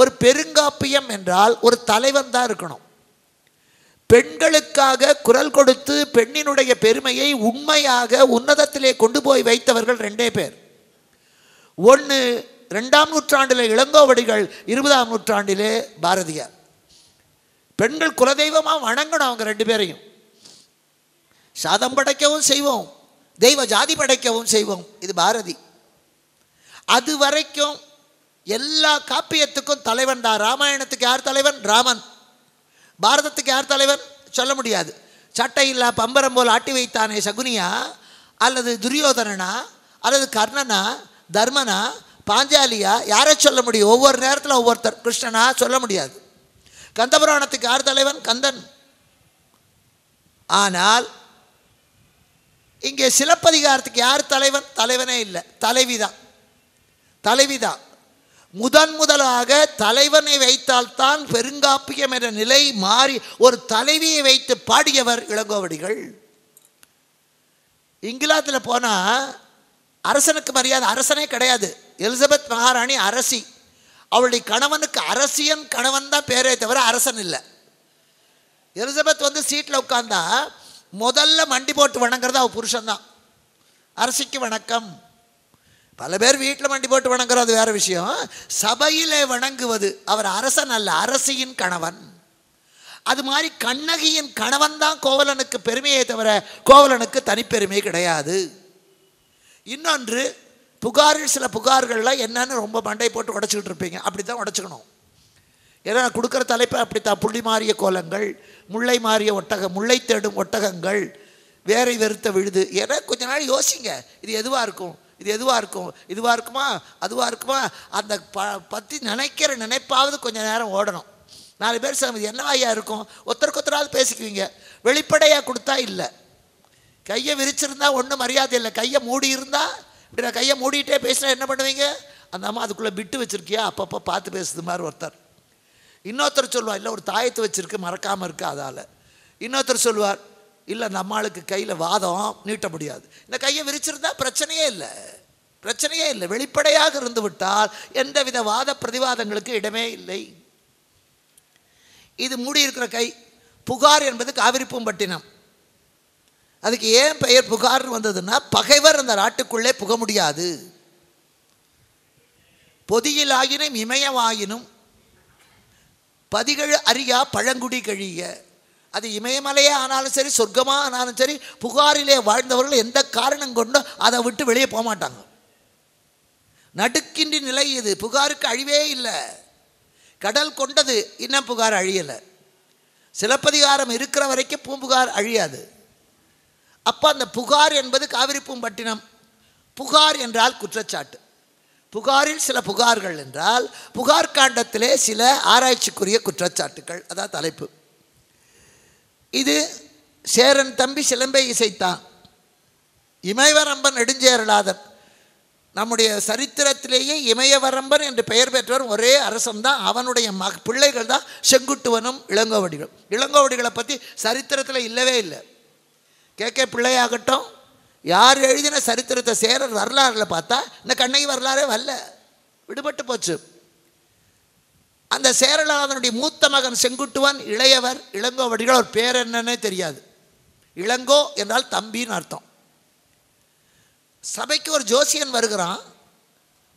ஒரு பெருங்காப்பியம் என்றால் ஒரு தலைவன் தான் இருக்கணும் பெண்களுக்காக குரல் கொடுத்து பெண்ணினுடைய பெருமையை உண்மையாக உன்னதத்திலே கொண்டு போய் வைத்தவர்கள் ரெண்டே பேர் ஒன்று ரெண்டாம் நூற்றாண்டில் இளங்கோவடிகள் இருபதாம் நூற்றாண்டிலே பாரதியார் பெண்கள் குலதெய்வமாக வணங்கணும் அவங்க ரெண்டு பேரையும் சாதம் படைக்கவும் செய்வோம் தெய்வ ஜாதி படைக்கவும் செய்வோம் இது பாரதி அது வரைக்கும் எல்லா காப்பியத்துக்கும் தலைவன் தான் ராமாயணத்துக்கு யார் தலைவன் ராமன் பாரதத்துக்கு யார் தலைவன் சொல்ல முடியாது சட்டை இல்லா பம்பரம் போல் ஆட்டி வைத்தானே சகுனியா அல்லது துரியோதனனா அல்லது கர்ணனா தர்மனா பாஞ்சாலியா யாரை சொல்ல முடியும் ஒவ்வொரு நேரத்தில் ஒவ்வொருத்தர் கிருஷ்ணனா சொல்ல முடியாது கந்தபுராணத்துக்கு யார் தலைவன் கந்தன் ஆனால் இங்கே சிலப்பதிகாரத்துக்கு யார் தலைவன் தலைவனே இல்லை தலைவிதான் தலைவிதான் முதன் முதலாக தலைவனை வைத்தால்தான் பெருங்காப்பியம் என்ற நிலை மாறி ஒரு தலைவியை வைத்து பாடியவர் இளங்கோவடிகள் இங்கிலாந்தில் போனால் அரசனுக்கு மரியாதை அரசனே கிடையாது எலிசபெத் மகாராணி அரசி அவளுடைய கணவனுக்கு அரசியன் கணவன் தான் பேரே தவிர அரசன் இல்லை எலிசபெத் வந்து சீட்டில் உட்காந்தா முதல்ல மண்டி போட்டு வணங்குறது அவள் புருஷன்தான் அரசிக்கு வணக்கம் பல பேர் வீட்டில் வண்டி போட்டு வணங்குறோம் அது வேறு விஷயம் சபையிலே வணங்குவது அவர் அரசன் அல்ல அரசியின் கணவன் அது மாதிரி கண்ணகியின் கணவன் தான் கோவலனுக்கு பெருமையை தவிர கோவலனுக்கு தனிப்பெருமை கிடையாது இன்னொன்று புகாரில் சில புகார்கள்லாம் என்னன்னு ரொம்ப மண்டை போட்டு உடச்சிக்கிட்டு இருப்பீங்க அப்படி தான் உடச்சிக்கணும் ஏன்னா கொடுக்குற தலைப்பு அப்படித்தான் புள்ளி மாறிய கோலங்கள் முல்லை மாறிய ஒட்டகம் முல்லை தேடும் ஒட்டகங்கள் வேறை வெறுத்த விழுது ஏன்னா கொஞ்ச நாள் யோசிங்க இது எதுவாக இருக்கும் இது எதுவாக இருக்கும் இதுவாக இருக்குமா அதுவாக இருக்குமா அந்த ப பற்றி நினைக்கிற நினைப்பாவது கொஞ்சம் நேரம் ஓடணும் நாலு பேர் சார் என்னவாயா இருக்கும் ஒருத்தருக்கு ஒருத்தராவது பேசிக்குவீங்க வெளிப்படையாக கொடுத்தா இல்லை கையை விரிச்சிருந்தா ஒன்றும் மரியாதை இல்லை கையை மூடி இருந்தால் இப்படி நான் கையை மூடிட்டே பேசினா என்ன பண்ணுவீங்க அந்த அம்மா அதுக்குள்ளே பிட்டு வச்சுருக்கியா அப்பப்போ பார்த்து பேசுது மாதிரி ஒருத்தர் இன்னொருத்தர் சொல்லுவார் இல்லை ஒரு தாயத்தை வச்சுருக்கு மறக்காமல் இருக்கு அதால் இன்னொருத்தர் சொல்லுவார் இல்லை அந்த அம்மாளுக்கு கையில் வாதம் நீட்ட முடியாது இந்த கையை விரிச்சிருந்தா பிரச்சனையே இல்லை பிரச்சனையே இல்லை வெளிப்படையாக இருந்துவிட்டால் எந்தவித வாத பிரதிவாதங்களுக்கு இடமே இல்லை இது மூடியிருக்கிற கை புகார் என்பது காவிரிப்பும் பட்டினம் அதுக்கு ஏன் பெயர் புகார் வந்ததுன்னா பகைவர் அந்த நாட்டுக்குள்ளே புக முடியாது ஆகினும் இமயமாயினும் பதிகள் அறியா பழங்குடி கழிய அது இமயமலையே ஆனாலும் சரி சொர்க்கமாக ஆனாலும் சரி புகாரிலே வாழ்ந்தவர்கள் எந்த காரணம் கொண்டோ அதை விட்டு வெளியே போக மாட்டாங்க நடுக்கின்ற நிலை இது புகாருக்கு அழிவே இல்லை கடல் கொண்டது இன்னும் புகார் அழியலை சிலப்பதிகாரம் இருக்கிற வரைக்கும் பூம்புகார் அழியாது அப்போ அந்த புகார் என்பது காவிரி பூம்பட்டினம் புகார் என்றால் குற்றச்சாட்டு புகாரில் சில புகார்கள் என்றால் புகார் காண்டத்திலே சில ஆராய்ச்சிக்குரிய குற்றச்சாட்டுக்கள் அதான் தலைப்பு இது சேரன் தம்பி சிலம்பை இசைத்தான் இமைவரம்பன் நெடுஞ்சேரலாதன் நம்முடைய சரித்திரத்திலேயே இமயவரம்பன் என்று பெயர் பெற்றவர் ஒரே அரசன் தான் அவனுடைய ம பிள்ளைகள் தான் செங்குட்டுவனும் இளங்கோவடிகள் இளங்கோவடிகளை பற்றி சரித்திரத்தில் இல்லவே இல்லை கே கே பிள்ளையாகட்டும் யார் எழுதின சரித்திரத்தை சேரர் வரலாறுல பார்த்தா இந்த கண்ணகி வரலாறே வரல விடுபட்டு போச்சு அந்த சேரலாதனுடைய மூத்த மகன் செங்குட்டுவன் இளையவர் இளங்கோவடிகள் அவர் பேர் என்னன்னே தெரியாது இளங்கோ என்றால் தம்பின்னு அர்த்தம் சபைக்கு ஒரு ஜோசியன் வருகிறான்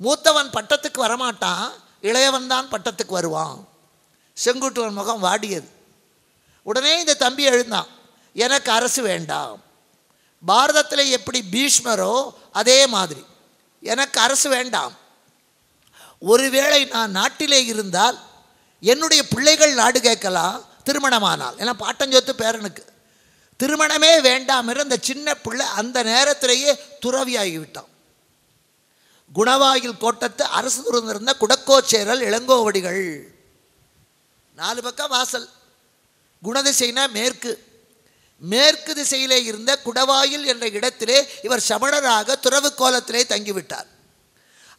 மூத்தவன் பட்டத்துக்கு வரமாட்டான் இளையவன் தான் பட்டத்துக்கு வருவான் செங்குட்டுவன் முகம் வாடியது உடனே இந்த தம்பி எழுந்தான் எனக்கு அரசு வேண்டாம் பாரதத்தில் எப்படி பீஷ்மரோ அதே மாதிரி எனக்கு அரசு வேண்டாம் ஒருவேளை நான் நாட்டிலே இருந்தால் என்னுடைய பிள்ளைகள் நாடு கேட்கலாம் திருமணமானால் ஏன்னா பாட்டஞ்சோத்து பேரனுக்கு திருமணமே வேண்டாம் இருந்த சின்ன பிள்ளை அந்த நேரத்திலேயே துறவியாகிவிட்டான் குணவாயில் கோட்டத்து அரசு துறந்திருந்த குடக்கோச்சேரல் இளங்கோவடிகள் நாலு பக்கம் வாசல் குணதிசைனா மேற்கு மேற்கு திசையிலே இருந்த குடவாயில் என்ற இடத்திலே இவர் சமணராக துறவு கோலத்திலே தங்கிவிட்டார்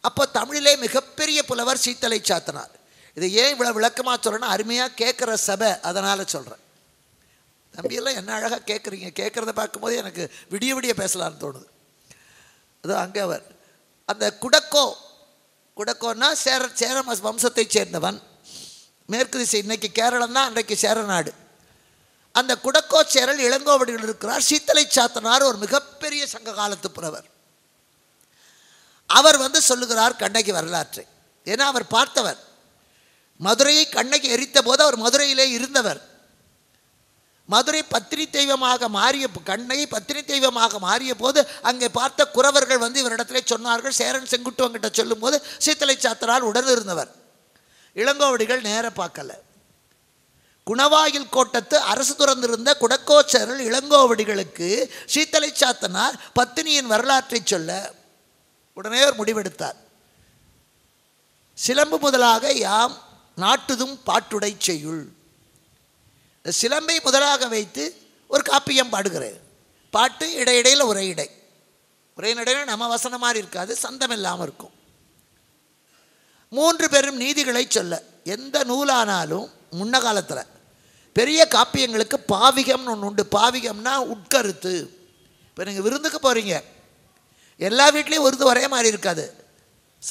அப்போ தமிழிலே மிகப்பெரிய புலவர் சீத்தலை சாத்தனார் இதை ஏன் இவ்வளோ விளக்கமாக சொல்கிறேன்னா அருமையாக கேட்குற சபை அதனால் சொல்கிறேன் தம்பியெல்லாம் என்ன அழகாக கேட்குறீங்க கேட்குறத பார்க்கும்போது எனக்கு விடிய விடிய பேசலான்னு தோணுது அது அங்கே அவர் அந்த குடக்கோ குடக்கோன்னா சேர சேர வம்சத்தை சேர்ந்தவன் மேற்கு திசை இன்னைக்கு கேரளம் தான் அன்றைக்கு சேர நாடு அந்த குடக்கோ சேரல் இளங்கோவடியில் இருக்கிறார் சீத்தலை சாத்தனார் ஒரு மிகப்பெரிய சங்க காலத்து புறவர் அவர் வந்து சொல்லுகிறார் கண்ணகி வரலாற்றை ஏன்னா அவர் பார்த்தவர் மதுரையை கண்ணகி எரித்த போது அவர் மதுரையிலே இருந்தவர் மதுரை பத்திரி தெய்வமாக மாறிய கண்ணை பத்திரி தெய்வமாக மாறிய போது அங்கே பார்த்த குறவர்கள் வந்து இவரிடத்துல சொன்னார்கள் சேரன் செங்குட்டுவங்கிட்ட சொல்லும்போது சீத்தலை சாத்தரால் உடன் இருந்தவர் இளங்கோவடிகள் நேர பார்க்கல குணவாயில் கோட்டத்து அரசு துறந்திருந்த குடக்கோச்சரல் இளங்கோவடிகளுக்கு சீத்தலை சாத்தனார் பத்தினியின் வரலாற்றை சொல்ல உடனே அவர் முடிவெடுத்தார் சிலம்பு முதலாக யாம் நாட்டுதும் பாட்டுடை செய்யுள் சிலம்பை முதலாக வைத்து ஒரு காப்பியம் பாடுகிறது பாட்டு இடையிடையில் உரையிடை உரையிடையில் நம்ம வசனம் மாதிரி இருக்காது சந்தம் இல்லாமல் இருக்கும் மூன்று பெரும் நீதிகளை சொல்ல எந்த நூலானாலும் முன்ன காலத்தில் பெரிய காப்பியங்களுக்கு பாவிகம்னு ஒன்று உண்டு பாவிகம்னா உட்கருத்து இப்போ நீங்கள் விருந்துக்கு போகிறீங்க எல்லா வீட்லேயும் உருது ஒரே மாதிரி இருக்காது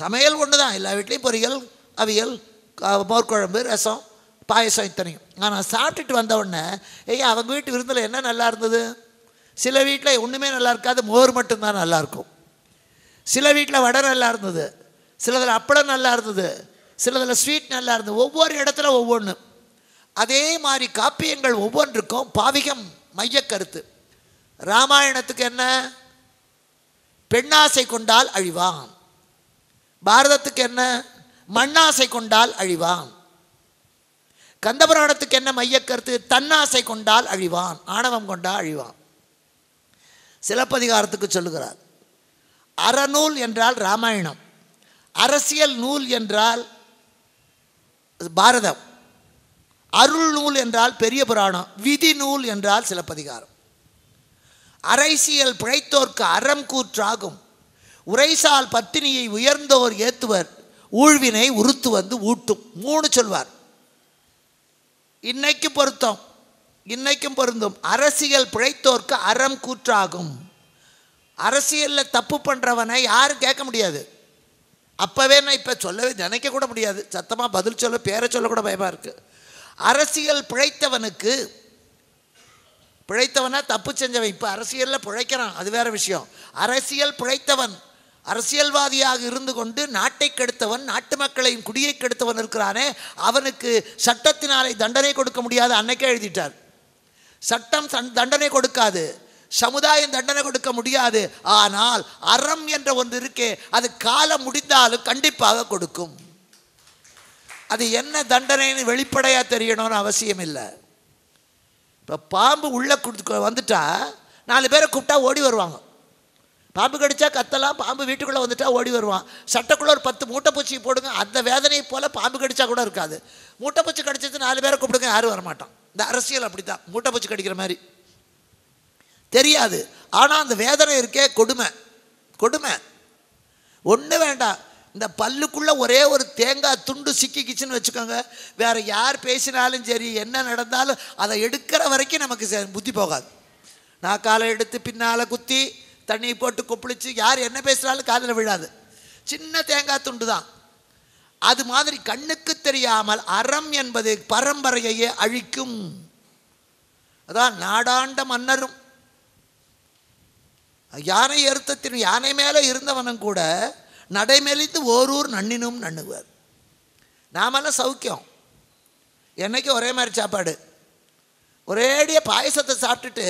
சமையல் ஒன்று தான் எல்லா வீட்லேயும் பொரியல் அவியல் மோர்க்குழம்பு ரசம் பாயசம் இத்தனையும் ஆனால் சாப்பிட்டுட்டு வந்த உடனே ஏய் அவங்க வீட்டு விருந்தில் என்ன நல்லா இருந்தது சில வீட்டில் ஒன்றுமே நல்லா இருக்காது மோர் மட்டும்தான் நல்லாயிருக்கும் சில வீட்டில் வடை நல்லா இருந்தது சிலதில் அப்பளம் நல்லா இருந்தது சிலதில் ஸ்வீட் நல்லா இருந்தது ஒவ்வொரு இடத்துல ஒவ்வொன்று அதே மாதிரி காப்பியங்கள் ஒவ்வொன்றுக்கும் பாவிகம் மையக்கருத்து ராமாயணத்துக்கு என்ன பெண்ணாசை கொண்டால் அழிவான் பாரதத்துக்கு என்ன மண்ணாசை கொண்டால் அழிவான் கந்தபுராணத்துக்கு என்ன மையக்கருத்து தன்னாசை கொண்டால் அழிவான் ஆணவம் கொண்டால் அழிவான் சிலப்பதிகாரத்துக்கு சொல்லுகிறார் அறநூல் என்றால் ராமாயணம் அரசியல் நூல் என்றால் பாரதம் அருள் நூல் என்றால் பெரிய புராணம் விதி நூல் என்றால் சிலப்பதிகாரம் அரைசியல் பிழைத்தோர்க்கு அறம் கூற்றாகும் உரைசால் பத்தினியை உயர்ந்தோர் ஏத்துவர் ஊழ்வினை உறுத்து வந்து ஊட்டும் மூணு சொல்வார் இன்னைக்கு பொருத்தம் இன்னைக்கும் பொருந்தும் அரசியல் பிழைத்தோர்க்கு அறம் கூற்றாகும் அரசியலில் தப்பு பண்ணுறவனை யாரும் கேட்க முடியாது அப்போவே நான் இப்போ சொல்லவே நினைக்க கூட முடியாது சத்தமாக பதில் சொல்ல பேரை சொல்லக்கூட பயமாக இருக்குது அரசியல் பிழைத்தவனுக்கு பிழைத்தவனா தப்பு செஞ்சவன் இப்போ அரசியலில் பிழைக்கிறான் அது வேறு விஷயம் அரசியல் பிழைத்தவன் அரசியல்வாதியாக இருந்து கொண்டு நாட்டை கெடுத்தவன் நாட்டு மக்களையும் குடியை கெடுத்தவன் இருக்கிறானே அவனுக்கு சட்டத்தினாலே தண்டனை கொடுக்க முடியாது அன்னைக்கே எழுதிட்டார் சட்டம் தண்டனை கொடுக்காது சமுதாயம் தண்டனை கொடுக்க முடியாது ஆனால் அறம் என்ற ஒன்று இருக்கே அது காலம் முடிந்தாலும் கண்டிப்பாக கொடுக்கும் அது என்ன தண்டனைன்னு வெளிப்படையாக தெரியணும்னு அவசியம் இல்லை இப்போ பாம்பு உள்ளே கொடுத்து வந்துட்டா நாலு பேரை கூப்பிட்டா ஓடி வருவாங்க பாம்பு கடிச்சா கத்தலாம் பாம்பு வீட்டுக்குள்ளே வந்துட்டா ஓடி வருவான் சட்டைக்குள்ளே ஒரு பத்து மூட்டைப்பூச்சி போடுங்க அந்த வேதனையை போல் பாம்பு கடிச்சா கூட இருக்காது மூட்டைப்பூச்சி கடிச்சது நாலு பேரை கூப்பிடுங்க யாரும் வரமாட்டான் இந்த அரசியல் அப்படி தான் மூட்டைப்பூச்சி கடிக்கிற மாதிரி தெரியாது ஆனால் அந்த வேதனை இருக்கே கொடுமை கொடுமை ஒன்று வேண்டாம் இந்த பல்லுக்குள்ளே ஒரே ஒரு தேங்காய் துண்டு சிக்கிக்கிச்சுன்னு வச்சுக்கோங்க வேறு யார் பேசினாலும் சரி என்ன நடந்தாலும் அதை எடுக்கிற வரைக்கும் நமக்கு புத்தி போகாது நான் காலை எடுத்து பின்னால் குத்தி தண்ணி போட்டு கொப்பளிச்சு யார் என்ன பேசுகிறாலும் காதில் விழாது சின்ன தேங்காய் துண்டு தான் அது மாதிரி கண்ணுக்கு தெரியாமல் அறம் என்பது பரம்பரையையே அழிக்கும் அதான் நாடாண்ட மன்னரும் யானை அறுத்தத்தின் யானை மேலே இருந்தவனும் கூட நடைமெலிந்து ஓரூர் நன்னினும் நண்ணுவார் நாமெல்லாம் சௌக்கியம் என்றைக்கும் ஒரே மாதிரி சாப்பாடு ஒரேடியாக பாயசத்தை சாப்பிட்டுட்டு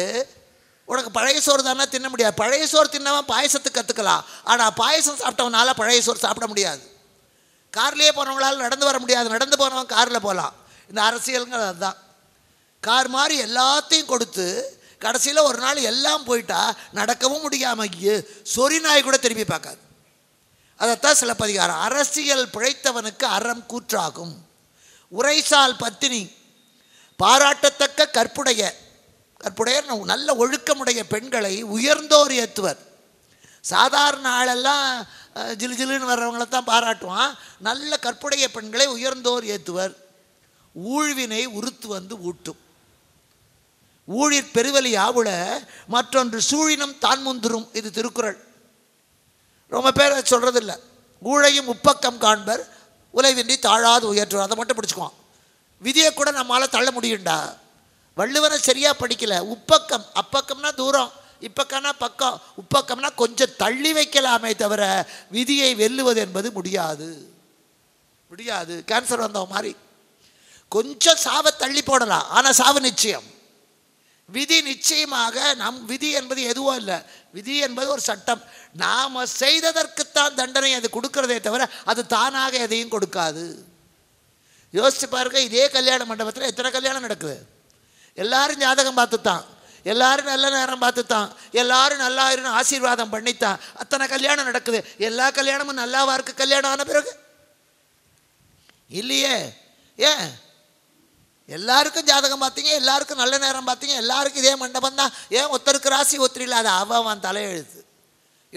உனக்கு பழைய சோறு தானே தின்ன முடியாது பழைய சோறு தின்னவன் பாயசத்தை கற்றுக்கலாம் ஆனால் பாயசம் சாப்பிட்டவனால பழைய சோறு சாப்பிட முடியாது கார்லேயே போனவங்களால் நடந்து வர முடியாது நடந்து போனவன் காரில் போகலாம் இந்த அரசியலுங்கிறது அதுதான் கார் மாதிரி எல்லாத்தையும் கொடுத்து கடைசியில் ஒரு நாள் எல்லாம் போயிட்டா நடக்கவும் முடியாமல் சொறி நாய் கூட திரும்பி பார்க்காது அதைத்தான் சிலப்பதிகாரம் அரசியல் பிழைத்தவனுக்கு அறம் கூற்றாகும் உரைசால் பத்தினி பாராட்டத்தக்க கற்புடைய கற்புடைய நல்ல ஒழுக்கமுடைய பெண்களை உயர்ந்தோர் ஏற்றுவர் சாதாரண ஆளெல்லாம் ஜிலு ஜிலுன்னு வர்றவங்களை தான் பாராட்டுவான் நல்ல கற்புடைய பெண்களை உயர்ந்தோர் ஏற்றுவர் ஊழ்வினை உறுத்து வந்து ஊட்டும் ஊழிற் பெருவலி ஆவுல மற்றொன்று சூழினம் தான் முந்துரும் இது திருக்குறள் ரொம்ப பேர் சொல்கிறதில்ல ஊழையும் உப்பக்கம் காண்பர் உலைவின்றி தாழாது உயற்றுவார் அதை மட்டும் பிடிச்சிக்குவான் விதியை கூட நம்மளால் தள்ள முடியும்டா வள்ளுவரை சரியாக படிக்கல உப்பக்கம் அப்பக்கம்னா தூரம் இப்பக்கம்னா பக்கம் உப்பக்கம்னா கொஞ்சம் தள்ளி வைக்கலாமே தவிர விதியை வெல்லுவது என்பது முடியாது முடியாது கேன்சர் வந்த மாதிரி கொஞ்சம் சாவை தள்ளி போடலாம் ஆனால் சாவு நிச்சயம் விதி நிச்சயமாக நம் விதி என்பது எதுவும் இல்லை விதி என்பது ஒரு சட்டம் நாம் செய்ததற்குத்தான் தண்டனை அது கொடுக்கறதே தவிர அது தானாக எதையும் கொடுக்காது யோசிச்சு பாருங்க இதே கல்யாண மண்டபத்தில் எத்தனை கல்யாணம் நடக்குது எல்லாரும் ஜாதகம் பார்த்துத்தான் எல்லாரும் நல்ல நேரம் பார்த்துத்தான் எல்லாரும் நல்லா இருந்து ஆசீர்வாதம் பண்ணித்தான் அத்தனை கல்யாணம் நடக்குது எல்லா கல்யாணமும் நல்லாவா இருக்கு கல்யாணம் ஆன பிறகு இல்லையே ஏன் எல்லாருக்கும் ஜாதகம் பார்த்தீங்க எல்லாருக்கும் நல்ல நேரம் பார்த்தீங்க எல்லாருக்கும் இதே மண்டபம் தான் ஏன் ஒருத்தருக்கு ராசி ஒத்திரி அதை அவன் தலையெழுத்து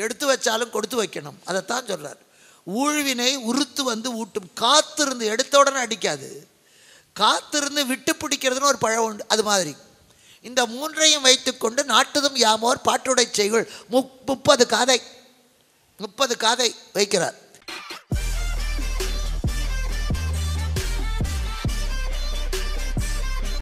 எடுத்து வச்சாலும் கொடுத்து வைக்கணும் அதைத்தான் சொல்கிறார் ஊழ்வினை உறுத்து வந்து ஊட்டும் காத்திருந்து எடுத்த உடனே அடிக்காது காத்திருந்து விட்டு பிடிக்கிறதுன்னு ஒரு பழம் உண்டு அது மாதிரி இந்த மூன்றையும் வைத்துக்கொண்டு நாட்டுதும் யாமோர் பாட்டுடை செய்கள் முப்பது காதை முப்பது காதை வைக்கிறார்